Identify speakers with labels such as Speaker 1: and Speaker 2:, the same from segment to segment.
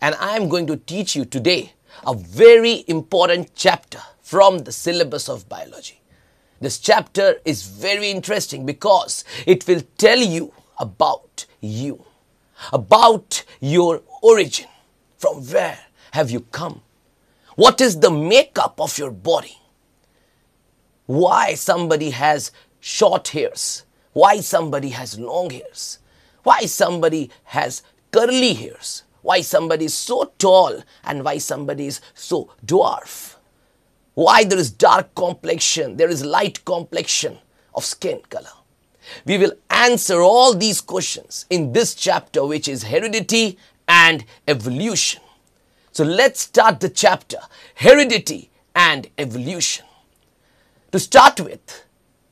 Speaker 1: And I'm going to teach you today a very important chapter from the syllabus of biology. This chapter is very interesting because it will tell you about you, about your origin. From where have you come? What is the makeup of your body? Why somebody has short hairs? Why somebody has long hairs? Why somebody has curly hairs? why somebody is so tall and why somebody is so dwarf. Why there is dark complexion, there is light complexion of skin color. We will answer all these questions in this chapter, which is heredity and evolution. So let's start the chapter heredity and evolution. To start with,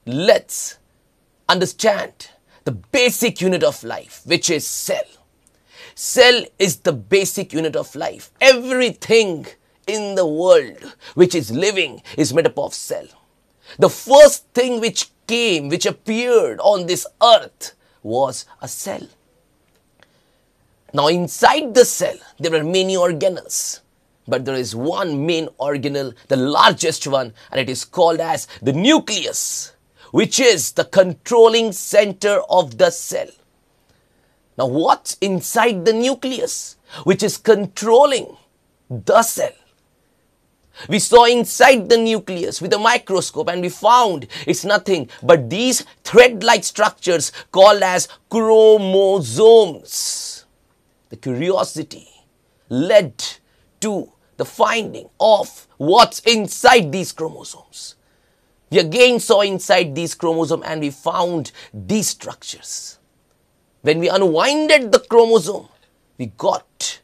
Speaker 1: let's understand the basic unit of life, which is cell. Cell is the basic unit of life. Everything in the world which is living is made up of cell. The first thing which came, which appeared on this earth was a cell. Now inside the cell, there are many organelles. But there is one main organelle, the largest one, and it is called as the nucleus, which is the controlling center of the cell. Now, what's inside the nucleus, which is controlling the cell? We saw inside the nucleus with a microscope and we found it's nothing but these thread like structures called as chromosomes. The curiosity led to the finding of what's inside these chromosomes. We again saw inside these chromosomes and we found these structures. When we unwinded the chromosome, we got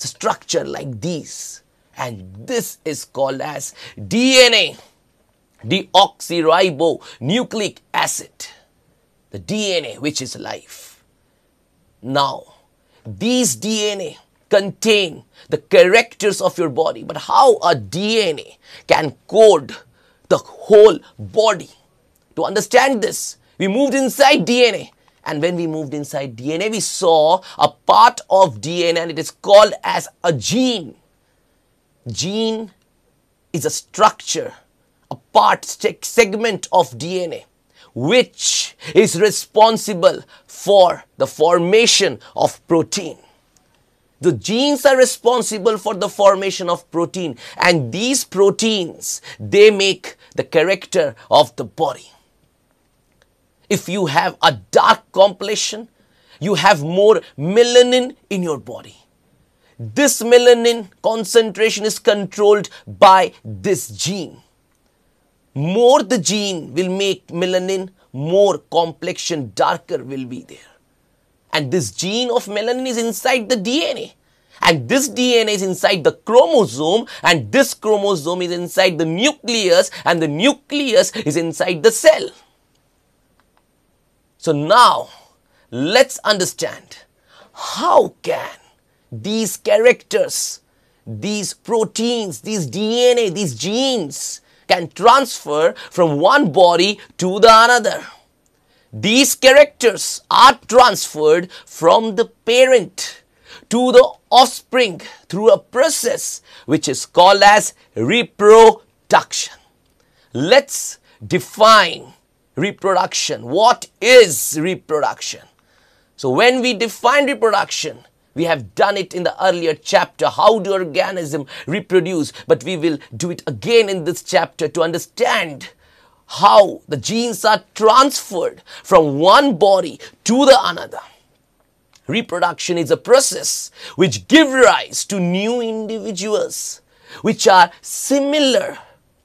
Speaker 1: the structure like these. And this is called as DNA, deoxyribonucleic acid, the DNA which is life. Now, these DNA contain the characters of your body, but how a DNA can code the whole body. To understand this, we moved inside DNA and when we moved inside DNA, we saw a part of DNA and it is called as a gene. Gene is a structure, a part, segment of DNA, which is responsible for the formation of protein. The genes are responsible for the formation of protein and these proteins, they make the character of the body if you have a dark complexion, you have more melanin in your body. This melanin concentration is controlled by this gene. More the gene will make melanin, more complexion darker will be there. And this gene of melanin is inside the DNA. And this DNA is inside the chromosome and this chromosome is inside the nucleus and the nucleus is inside the cell. So now let's understand how can these characters, these proteins, these DNA, these genes can transfer from one body to the another. These characters are transferred from the parent to the offspring through a process which is called as reproduction. Let's define reproduction. What is reproduction? So, when we define reproduction, we have done it in the earlier chapter. How do organism reproduce? But we will do it again in this chapter to understand how the genes are transferred from one body to the another. Reproduction is a process which gives rise to new individuals which are similar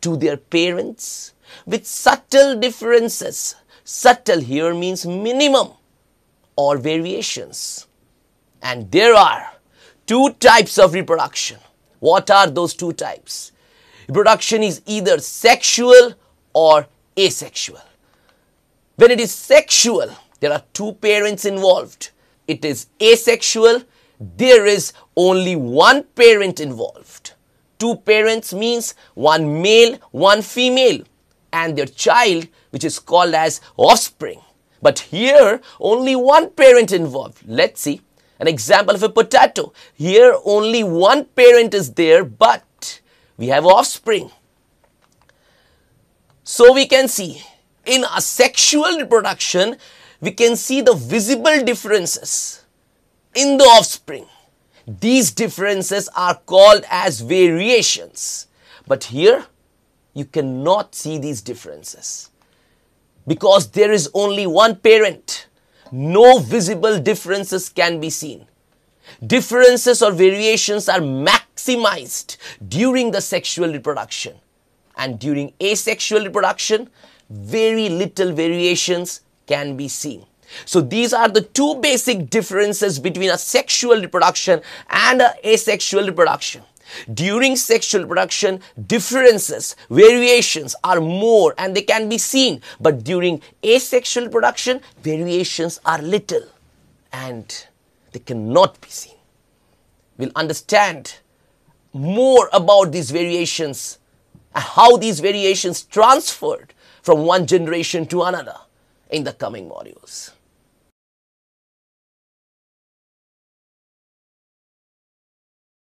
Speaker 1: to their parents, with subtle differences. Subtle here means minimum or variations. And there are two types of reproduction. What are those two types? Reproduction is either sexual or asexual. When it is sexual, there are two parents involved. It is asexual, there is only one parent involved. Two parents means one male, one female and their child, which is called as offspring. But here, only one parent involved. Let's see an example of a potato. Here, only one parent is there, but we have offspring. So we can see in asexual reproduction, we can see the visible differences in the offspring. These differences are called as variations. But here, you cannot see these differences because there is only one parent. No visible differences can be seen. Differences or variations are maximized during the sexual reproduction. And during asexual reproduction, very little variations can be seen. So these are the two basic differences between a sexual reproduction and a asexual reproduction. During sexual reproduction, differences, variations are more and they can be seen. But during asexual reproduction, variations are little and they cannot be seen. We'll understand more about these variations and how these variations transferred from one generation to another in the coming modules.